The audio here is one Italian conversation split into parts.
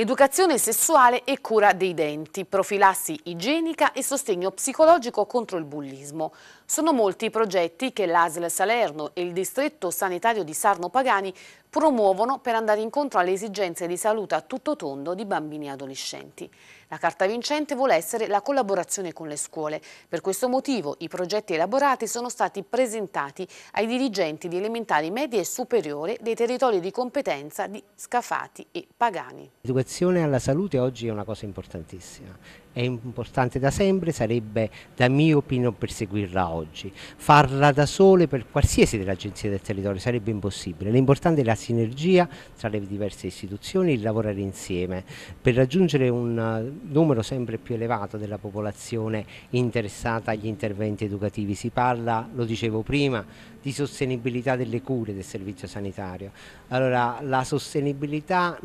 Educazione sessuale e cura dei denti, profilassi igienica e sostegno psicologico contro il bullismo. Sono molti i progetti che l'ASL Salerno e il distretto sanitario di Sarno Pagani promuovono per andare incontro alle esigenze di salute a tutto tondo di bambini e adolescenti. La carta vincente vuole essere la collaborazione con le scuole. Per questo motivo i progetti elaborati sono stati presentati ai dirigenti di elementari medie e superiore dei territori di competenza di Scafati e Pagani. L'educazione alla salute oggi è una cosa importantissima. È importante da sempre, sarebbe da mio non perseguirla oggi. Farla da sole per qualsiasi delle agenzie del territorio sarebbe impossibile. L'importante è la sinergia tra le diverse istituzioni, il lavorare insieme per raggiungere un numero sempre più elevato della popolazione interessata agli interventi educativi. Si parla, lo dicevo prima, di sostenibilità delle cure del servizio sanitario. Allora, la sostenibilità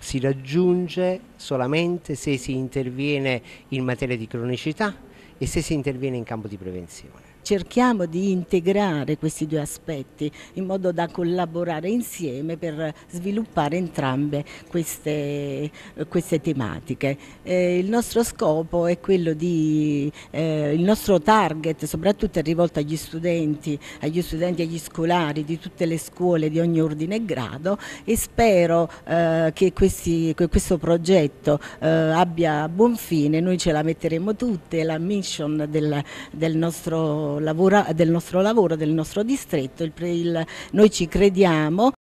si raggiunge solamente se si interviene in materia di cronicità e se si interviene in campo di prevenzione cerchiamo di integrare questi due aspetti in modo da collaborare insieme per sviluppare entrambe queste, queste tematiche. Eh, il nostro scopo è quello di, eh, il nostro target soprattutto è rivolto agli studenti, agli studenti e agli scolari di tutte le scuole di ogni ordine e grado e spero eh, che, questi, questo progetto eh, abbia buon fine, noi ce la metteremo tutte, la mission del, del nostro lavora, del nostro lavoro, del nostro distretto. Il, il, noi ci crediamo